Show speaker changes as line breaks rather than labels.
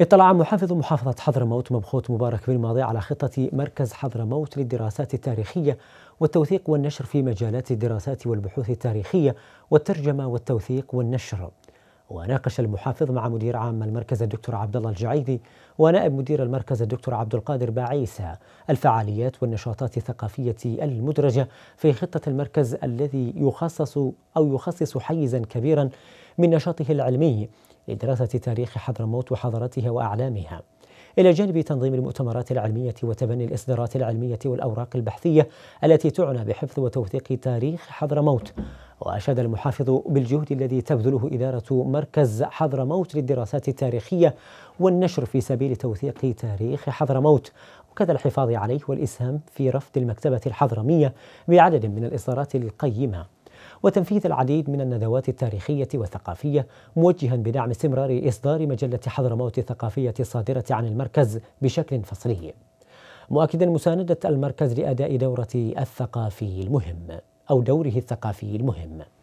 اطلع محافظ محافظة حضرموت مبخوت مبارك بالماضي على خطة مركز حضرموت للدراسات التاريخية والتوثيق والنشر في مجالات الدراسات والبحوث التاريخية والترجمة والتوثيق والنشر. وناقش المحافظ مع مدير عام المركز الدكتور عبد الله الجعيدي ونائب مدير المركز الدكتور عبد القادر باعيسى الفعاليات والنشاطات الثقافيه المدرجه في خطه المركز الذي يخصص او يخصص حيزا كبيرا من نشاطه العلمي لدراسة تاريخ حضرموت وحضارتها وأعلامها إلى جانب تنظيم المؤتمرات العلمية وتبني الإصدارات العلمية والأوراق البحثية التي تعنى بحفظ وتوثيق تاريخ حضرموت وأشاد المحافظ بالجهد الذي تبذله إدارة مركز حضرموت للدراسات التاريخية والنشر في سبيل توثيق تاريخ حضرموت وكذا الحفاظ عليه والإسهام في رفض المكتبة الحضرمية بعدد من الإصدارات القيمة وتنفيذ العديد من الندوات التاريخية والثقافية موجها بدعم استمرار إصدار مجلة حضرموت الثقافية الصادرة عن المركز بشكل فصلي مؤكدا مساندة المركز لأداء دورة الثقافي المهم أو دوره الثقافي المهم